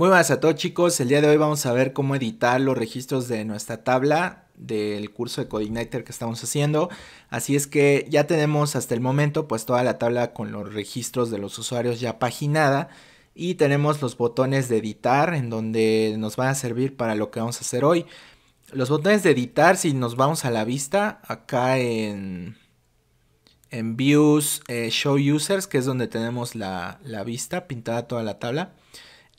Muy buenas a todos chicos, el día de hoy vamos a ver cómo editar los registros de nuestra tabla del curso de Codeigniter que estamos haciendo. Así es que ya tenemos hasta el momento pues toda la tabla con los registros de los usuarios ya paginada y tenemos los botones de editar en donde nos van a servir para lo que vamos a hacer hoy. Los botones de editar si nos vamos a la vista acá en, en Views eh, Show Users que es donde tenemos la, la vista pintada toda la tabla.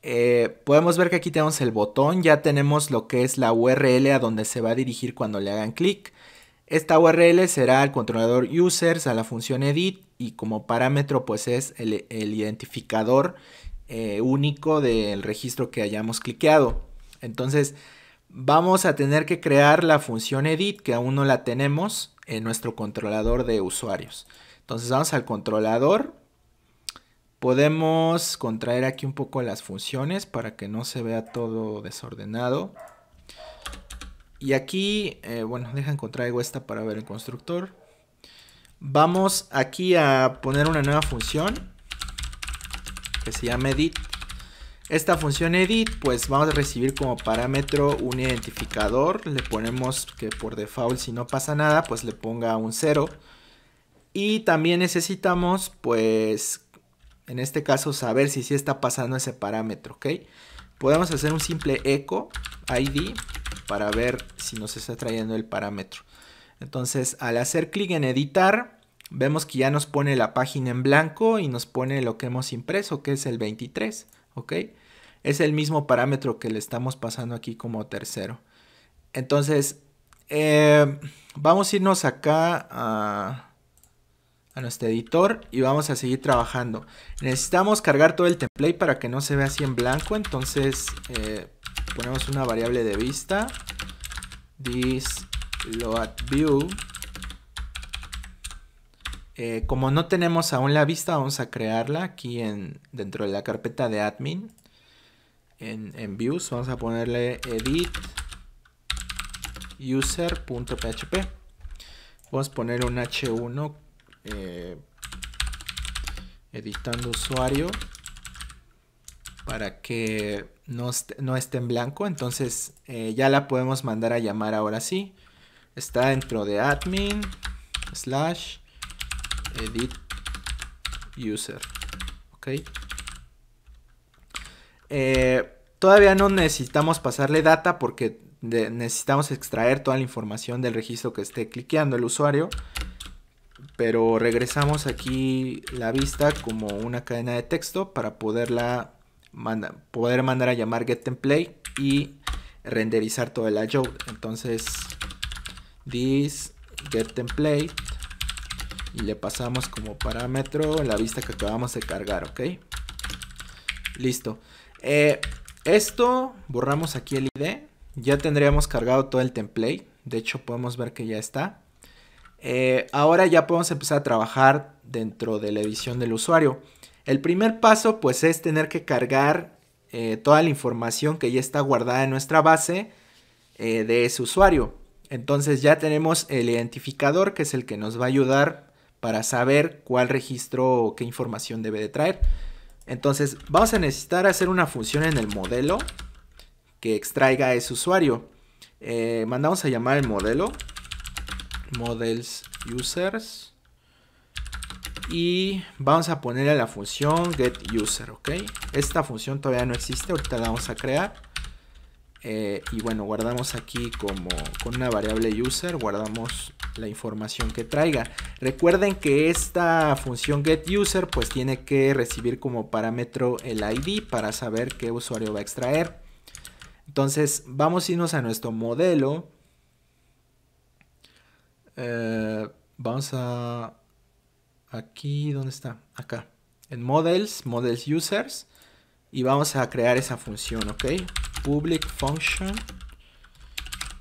Eh, podemos ver que aquí tenemos el botón, ya tenemos lo que es la URL a donde se va a dirigir cuando le hagan clic. Esta URL será al controlador users, a la función edit y como parámetro pues es el, identificador eh, único del registro que hayamos cliqueado. Entonces vamos a tener que crear la función edit que aún no la tenemos en nuestro controlador de usuarios. Entonces vamos al controlador Podemos contraer aquí un poco las funciones para que no se vea todo desordenado. Y aquí, eh, bueno, deja contraigo esta para ver el constructor. Vamos aquí a poner una nueva función que se llama edit. Esta función edit, pues vamos a recibir como parámetro un identificador. Le ponemos que por default si no pasa nada, pues le ponga un 0. Y también necesitamos pues en este caso saber si sí está pasando ese parámetro, ¿ok? Podemos hacer un simple echo id para ver si nos está trayendo el parámetro. Entonces, al hacer clic en editar, vemos que ya nos pone la página en blanco y nos pone lo que hemos impreso, que es el 23, ¿ok? Es el mismo parámetro que le estamos pasando aquí como tercero. Entonces, eh, vamos a irnos acá a a nuestro editor y vamos a seguir trabajando. Necesitamos cargar todo el template para que no se vea así en blanco, entonces eh, ponemos una variable de vista, this load view. Eh, como no tenemos aún la vista, vamos a crearla aquí en, dentro de la carpeta de admin. En, views vamos a ponerle edit user.php. Vamos a poner un h1 eh, editando usuario para que no, esté en blanco. Entonces eh, ya la podemos mandar a llamar ahora sí. Está dentro de admin slash edit user. Ok. Eh, todavía no necesitamos pasarle data porque necesitamos extraer toda la información del registro que esté cliqueando el usuario pero regresamos aquí la vista como una cadena de texto para poderla poder mandar a llamar get template y renderizar toda la job. Entonces, this get template y le pasamos como parámetro la vista que acabamos de cargar, ¿ok? Listo. Eh, esto, borramos aquí el ID. Ya tendríamos cargado todo el template. De hecho, podemos ver que ya está. Eh, ahora ya podemos empezar a trabajar dentro de la edición del usuario. El primer paso pues es tener que cargar eh, toda la información que ya está guardada en nuestra base eh, de ese usuario. Entonces ya tenemos el identificador que es el que nos va a ayudar para saber cuál registro o qué información debe de traer. Entonces vamos a necesitar hacer una función en el modelo que extraiga ese usuario. mandamos a llamar el modelo models users y vamos a ponerle a la función get user ok esta función todavía no existe ahorita la vamos a crear eh, y bueno guardamos aquí como con una variable user guardamos la información que traiga recuerden que esta función get user pues tiene que recibir como parámetro el id para saber qué usuario va a extraer entonces vamos a irnos a nuestro modelo eh, vamos a... Aquí, ¿dónde está? Acá. En Models, Models Users. Y vamos a crear esa función, ¿ok? Public function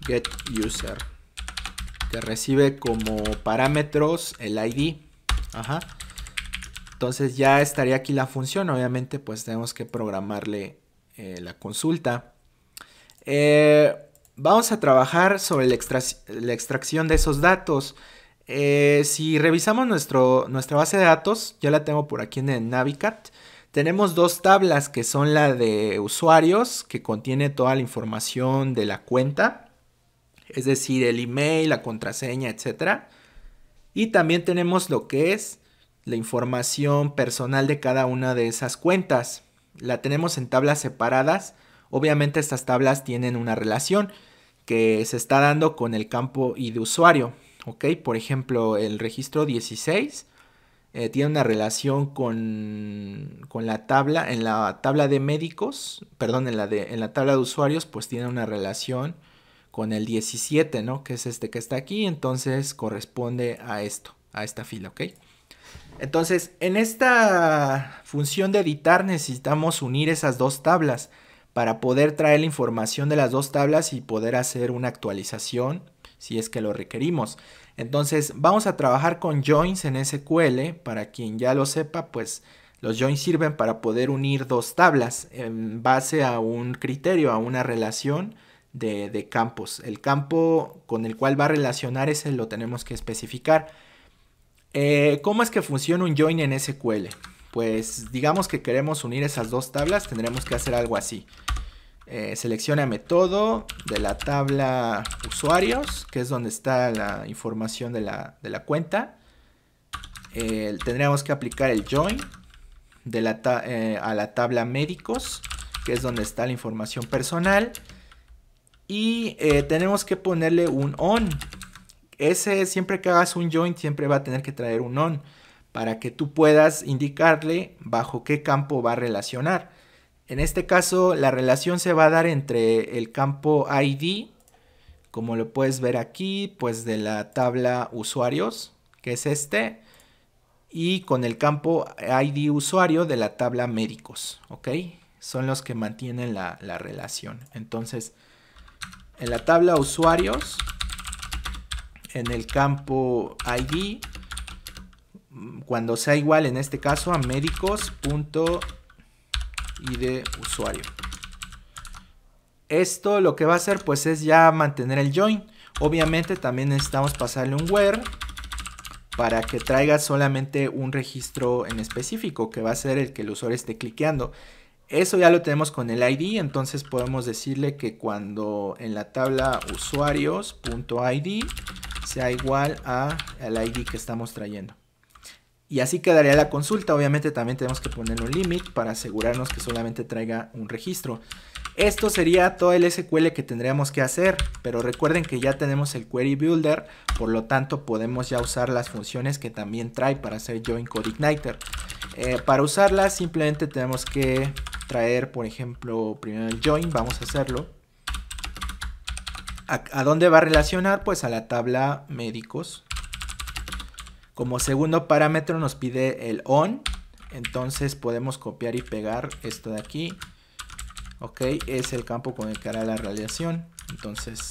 get user que recibe como parámetros el ID. Ajá. Entonces ya estaría aquí la función. Obviamente pues tenemos que programarle eh, la consulta. Eh, vamos a trabajar sobre la, extracción de esos datos. Eh, si revisamos nuestra base de datos, ya la tengo por aquí en el Navicat. Tenemos dos tablas que son la de usuarios, que contiene toda la información de la cuenta, es decir, el email, la contraseña, etc. Y también tenemos lo que es la información personal de cada una de esas cuentas. La tenemos en tablas separadas. Obviamente estas tablas tienen una relación que se está dando con el campo y de usuario. ¿ok? Por ejemplo, el registro 16 eh, tiene una relación con, con, la tabla, en la tabla de médicos, perdón, en la, de, en la tabla de usuarios, pues tiene una relación con el 17, ¿no? Que es este que está aquí, entonces corresponde a esto, a esta fila, ¿ok? Entonces, en esta función de editar necesitamos unir esas dos tablas para poder traer la información de las dos tablas y poder hacer una actualización si es que lo requerimos. Entonces vamos a trabajar con joins en SQL. Para quien ya lo sepa, pues los joins sirven para poder unir dos tablas en base a un criterio, a una relación de, campos. El campo con el cual va a relacionar ese lo tenemos que especificar. Eh, ¿Cómo es que funciona un join en SQL? pues digamos que queremos unir esas dos tablas, tendremos que hacer algo así. Eh, todo de la tabla usuarios, que es donde está la información de la, cuenta. Eh, tendríamos que aplicar el join de la eh, a la tabla médicos, que es donde está la información personal. Y eh, tenemos que ponerle un on. Ese siempre que hagas un join siempre va a tener que traer un on para que tú puedas indicarle bajo qué campo va a relacionar. En este caso, la relación se va a dar entre el campo ID, como lo puedes ver aquí, pues de la tabla usuarios, que es este, y con el campo ID usuario de la tabla médicos, ¿ok? Son los que mantienen la, relación. Entonces, en la tabla usuarios, en el campo ID, cuando sea igual en este caso a médicos.id usuario. Esto lo que va a hacer pues es ya mantener el join. Obviamente también necesitamos pasarle un where para que traiga solamente un registro en específico que va a ser el que el usuario esté cliqueando. Eso ya lo tenemos con el ID, entonces podemos decirle que cuando en la tabla usuarios.id sea igual a el ID que estamos trayendo. Y así quedaría la consulta. Obviamente también tenemos que poner un limit para asegurarnos que solamente traiga un registro. Esto sería todo el SQL que tendríamos que hacer, pero recuerden que ya tenemos el Query Builder, por lo tanto podemos ya usar las funciones que también trae para hacer Join Code Igniter. Eh, para usarlas simplemente tenemos que traer, por ejemplo, primero el Join, vamos a hacerlo. a dónde va a relacionar? Pues a la tabla médicos. Como segundo parámetro nos pide el on, entonces podemos copiar y pegar esto de aquí. Ok, es el campo con el que hará la radiación. Entonces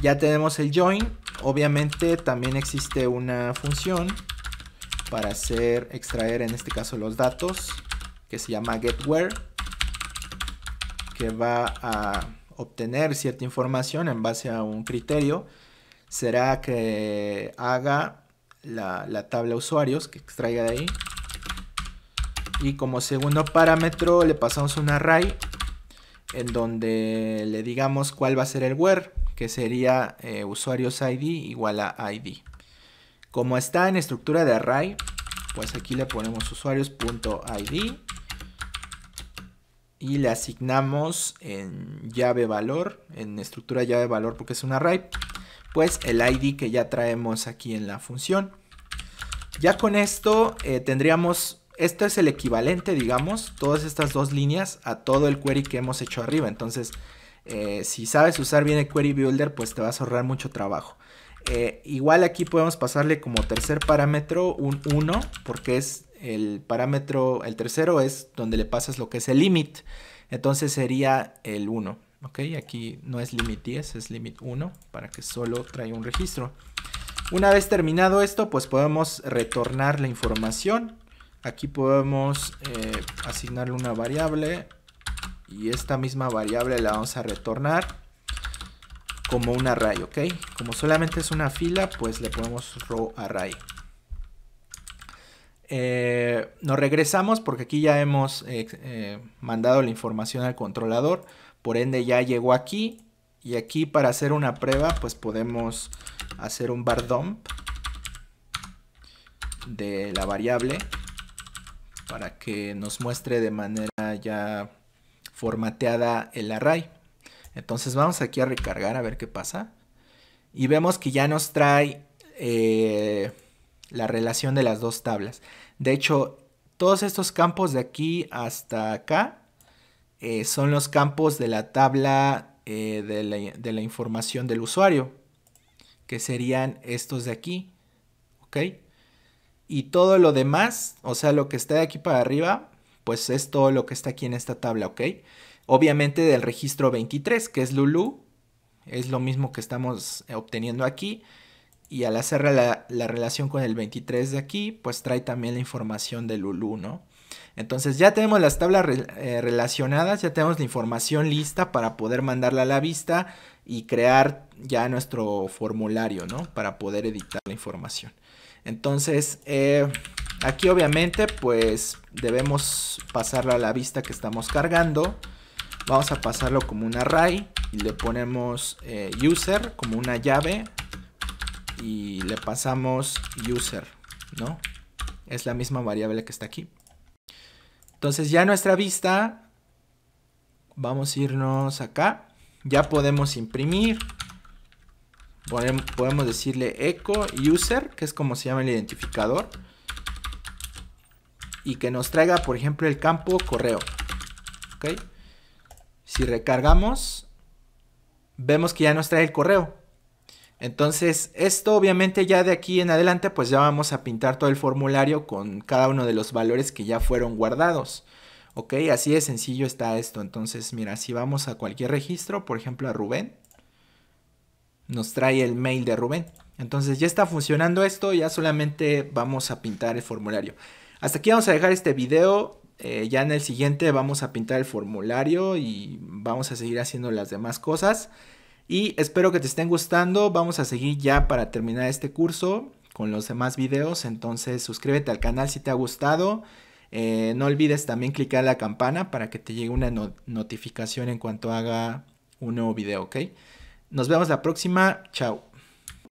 ya tenemos el join. Obviamente también existe una función para hacer extraer en este caso los datos que se llama getWhere que va a obtener cierta información en base a un criterio será que haga la, tabla usuarios que extraiga de ahí. Y como segundo parámetro le pasamos un array en donde le digamos cuál va a ser el where, que sería eh, usuarios ID igual a ID. Como está en estructura de array, pues aquí le ponemos usuarios.id y le asignamos en llave valor, en estructura llave valor porque es un array, pues el ID que ya traemos aquí en la función. Ya con esto eh, tendríamos, esto es el equivalente, digamos, todas estas dos líneas a todo el query que hemos hecho arriba. Entonces, eh, si sabes usar bien el query builder, pues te vas a ahorrar mucho trabajo. Eh, igual aquí podemos pasarle como tercer parámetro un 1, porque es el parámetro, el tercero es donde le pasas lo que es el limit. Entonces sería el 1. Ok, aquí no es limit 10, es limit 1 para que solo traiga un registro. Una vez terminado esto, pues podemos retornar la información. Aquí podemos eh, asignarle una variable y esta misma variable la vamos a retornar como un array, ¿ok? Como solamente es una fila, pues le ponemos row array. Eh, nos regresamos porque aquí ya hemos eh, mandado la información al controlador. Por ende ya llegó aquí. Y aquí para hacer una prueba pues podemos hacer un bar dump de la variable para que nos muestre de manera ya formateada el array. Entonces vamos aquí a recargar a ver qué pasa. Y vemos que ya nos trae eh, la relación de las dos tablas. De hecho, todos estos campos de aquí hasta acá eh, son los campos de la tabla eh, de, la, información del usuario, que serían estos de aquí, ¿ok? Y todo lo demás, o sea, lo que está de aquí para arriba, pues es todo lo que está aquí en esta tabla, ¿ok? Obviamente del registro 23, que es Lulu, es lo mismo que estamos eh, obteniendo aquí. Y al hacer la, la relación con el 23 de aquí, pues trae también la información de Lulu, ¿no? Entonces ya tenemos las tablas eh, relacionadas, ya tenemos la información lista para poder mandarla a la vista y crear ya nuestro formulario, ¿no? Para poder editar la información. Entonces, eh, aquí obviamente pues debemos pasarla a la vista que estamos cargando. Vamos a pasarlo como un array y le ponemos eh, user como una llave y le pasamos user, ¿no? Es la misma variable que está aquí. Entonces ya nuestra vista, vamos a irnos acá, ya podemos imprimir, podemos decirle echo user, que es como se llama el identificador, y que nos traiga, por ejemplo, el campo correo. ¿Okay? Si recargamos, vemos que ya nos trae el correo. Entonces, esto obviamente ya de aquí en adelante, pues ya vamos a pintar todo el formulario con cada uno de los valores que ya fueron guardados. Ok, así de sencillo está esto. Entonces, mira, si vamos a cualquier registro, por ejemplo a Rubén, nos trae el mail de Rubén. Entonces ya está funcionando esto, ya solamente vamos a pintar el formulario. Hasta aquí vamos a dejar este video. Eh, ya en el siguiente vamos a pintar el formulario y vamos a seguir haciendo las demás cosas. Y espero que te estén gustando. Vamos a seguir ya para terminar este curso con los demás videos. Entonces suscríbete al canal si te ha gustado. Eh, no olvides también clicar la campana para que te llegue una notificación en cuanto haga un nuevo video, ¿ok? Nos vemos la próxima. Chao.